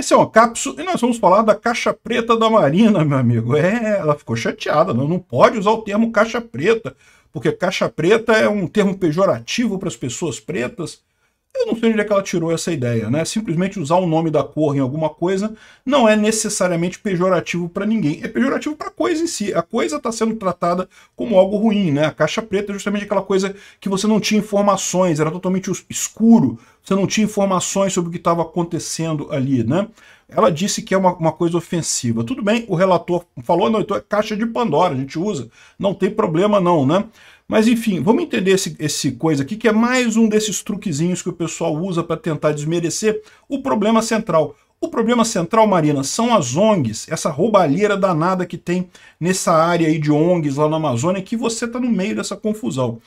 Esse é uma cápsula e nós vamos falar da caixa preta da Marina, meu amigo. É, ela ficou chateada, não, não pode usar o termo caixa preta, porque caixa preta é um termo pejorativo para as pessoas pretas. Eu não sei onde é que ela tirou essa ideia, né? Simplesmente usar o nome da cor em alguma coisa não é necessariamente pejorativo para ninguém. É pejorativo para a coisa em si. A coisa está sendo tratada como algo ruim, né? A caixa preta é justamente aquela coisa que você não tinha informações, era totalmente escuro, você não tinha informações sobre o que estava acontecendo ali, né? ela disse que é uma, uma coisa ofensiva. Tudo bem, o relator falou, não, então é caixa de Pandora, a gente usa, não tem problema não, né? Mas enfim, vamos entender esse, esse coisa aqui, que é mais um desses truquezinhos que o pessoal usa para tentar desmerecer o problema central. O problema central, Marina, são as ONGs, essa roubalheira danada que tem nessa área aí de ONGs lá na Amazônia, que você está no meio dessa confusão.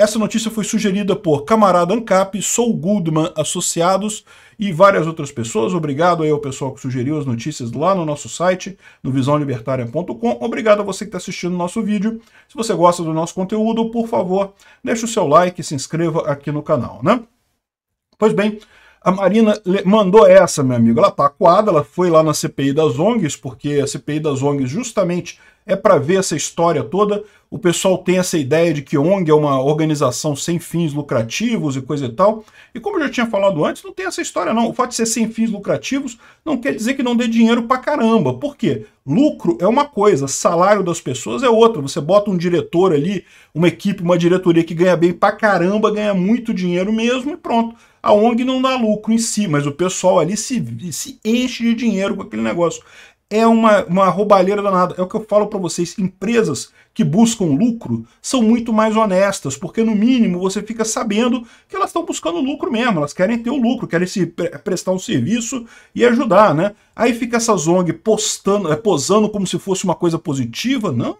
Essa notícia foi sugerida por Camarada Ancap, Sou Goodman Associados e várias outras pessoas. Obrigado aí ao pessoal que sugeriu as notícias lá no nosso site, no visãolibertaria.com. Obrigado a você que está assistindo o nosso vídeo. Se você gosta do nosso conteúdo, por favor, deixe o seu like e se inscreva aqui no canal, né? Pois bem, a Marina mandou essa, meu amigo. Ela tá acuada, ela foi lá na CPI das ONGs, porque a CPI das ONGs justamente é para ver essa história toda. O pessoal tem essa ideia de que ONG é uma organização sem fins lucrativos e coisa e tal. E como eu já tinha falado antes, não tem essa história não. O fato de ser sem fins lucrativos não quer dizer que não dê dinheiro para caramba. Por quê? Lucro é uma coisa, salário das pessoas é outra. Você bota um diretor ali, uma equipe, uma diretoria que ganha bem para caramba, ganha muito dinheiro mesmo e pronto a ONG não dá lucro em si, mas o pessoal ali se, se enche de dinheiro com aquele negócio. É uma, uma roubalheira danada. É o que eu falo para vocês. Empresas que buscam lucro são muito mais honestas, porque no mínimo você fica sabendo que elas estão buscando lucro mesmo, elas querem ter o lucro, querem se prestar um serviço e ajudar, né? Aí fica essa ONG postando, é, posando como se fosse uma coisa positiva, não.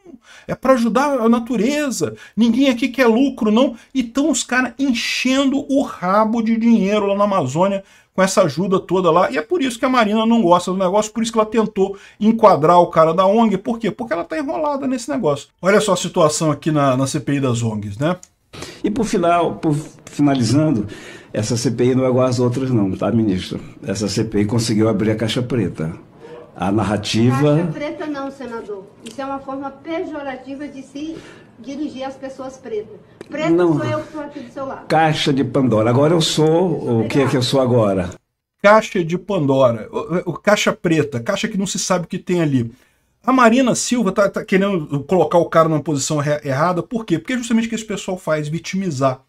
É para ajudar a natureza. Ninguém aqui quer lucro, não. E estão os caras enchendo o rabo de dinheiro lá na Amazônia com essa ajuda toda lá. E é por isso que a Marina não gosta do negócio, por isso que ela tentou enquadrar o cara da ONG. Por quê? Porque ela está enrolada nesse negócio. Olha Olha só a situação aqui na, na CPI das ONGs, né? E por final, por finalizando, essa CPI não é igual às outras, não, tá, ministro? Essa CPI conseguiu abrir a caixa preta. A narrativa. Caixa preta não, senador. Isso é uma forma pejorativa de se dirigir às pessoas pretas. Preta não. sou eu que estou aqui do seu lado. Caixa de Pandora. Agora eu sou. O que é que eu sou agora? Caixa de Pandora. O, o, caixa preta, caixa que não se sabe o que tem ali. A Marina Silva tá, tá querendo colocar o cara numa posição errada, por quê? Porque é justamente o que esse pessoal faz, vitimizar.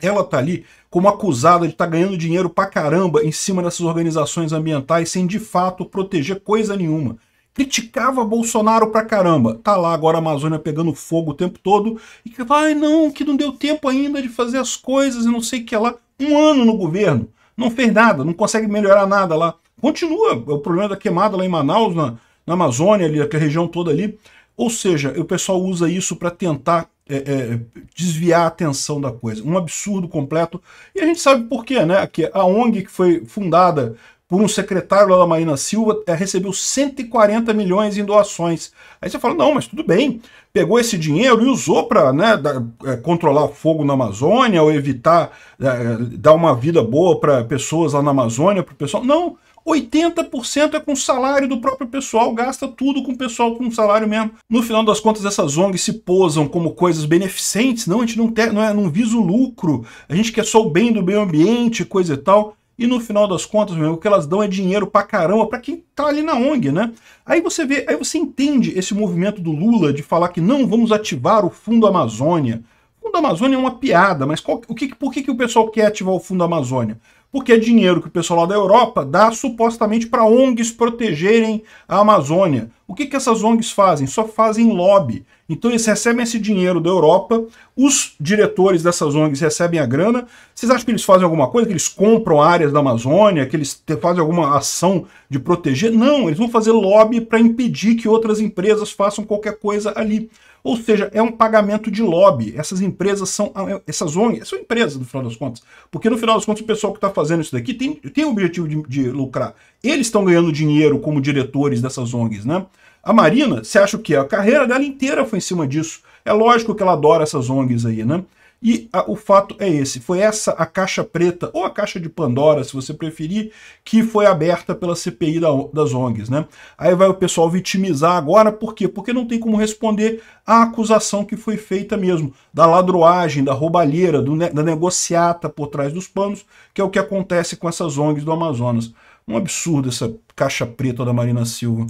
Ela tá ali como acusada de estar tá ganhando dinheiro pra caramba em cima dessas organizações ambientais sem de fato proteger coisa nenhuma criticava Bolsonaro pra caramba. Tá lá agora a Amazônia pegando fogo o tempo todo e que vai, não, que não deu tempo ainda de fazer as coisas e não sei o que lá. Um ano no governo, não fez nada, não consegue melhorar nada lá. Continua, é o problema da queimada lá em Manaus, na, na Amazônia, ali, aquela região toda ali. Ou seja, o pessoal usa isso para tentar é, é, desviar a atenção da coisa. Um absurdo completo. E a gente sabe por quê, né? Que a ONG que foi fundada por um secretário lá da Marina Silva é, recebeu 140 milhões em doações. Aí você fala, não, mas tudo bem. Pegou esse dinheiro e usou para né, é, controlar o fogo na Amazônia ou evitar é, dar uma vida boa para pessoas lá na Amazônia, para o pessoal. Não, 80% é com o salário do próprio pessoal, gasta tudo com o pessoal com salário mesmo. No final das contas, essas ONGs se posam como coisas beneficentes, não, a gente não, não, é, não visa o lucro, a gente quer só o bem do meio ambiente, coisa e tal. E no final das contas, meu, o que elas dão é dinheiro pra caramba pra quem tá ali na ONG, né? Aí você vê, aí você entende esse movimento do Lula de falar que não vamos ativar o Fundo Amazônia. O Fundo Amazônia é uma piada, mas qual, o que, por que, que o pessoal quer ativar o Fundo Amazônia? porque é dinheiro que o pessoal lá da Europa dá supostamente para ONGs protegerem a Amazônia. O que, que essas ONGs fazem? Só fazem lobby. Então eles recebem esse dinheiro da Europa, os diretores dessas ONGs recebem a grana. Vocês acham que eles fazem alguma coisa? Que eles compram áreas da Amazônia? Que eles fazem alguma ação de proteger? Não, eles vão fazer lobby para impedir que outras empresas façam qualquer coisa ali. Ou seja, é um pagamento de lobby. Essas empresas são, ah, é, essas ONGs, são empresas no final das contas. Porque no final das contas o pessoal que está fazendo isso daqui tem, tem o objetivo de, de lucrar. Eles estão ganhando dinheiro como diretores dessas ONGs, né? A Marina, você acha o quê? A carreira dela inteira foi em cima disso. É lógico que ela adora essas ONGs aí, né? E a, o fato é esse, foi essa a caixa preta, ou a caixa de Pandora, se você preferir, que foi aberta pela CPI da, das ONGs. Né? Aí vai o pessoal vitimizar agora, por quê? Porque não tem como responder à acusação que foi feita mesmo, da ladroagem, da roubalheira, do, da negociata por trás dos panos, que é o que acontece com essas ONGs do Amazonas. Um absurdo essa caixa preta da Marina Silva.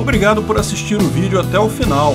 Obrigado por assistir o vídeo até o final.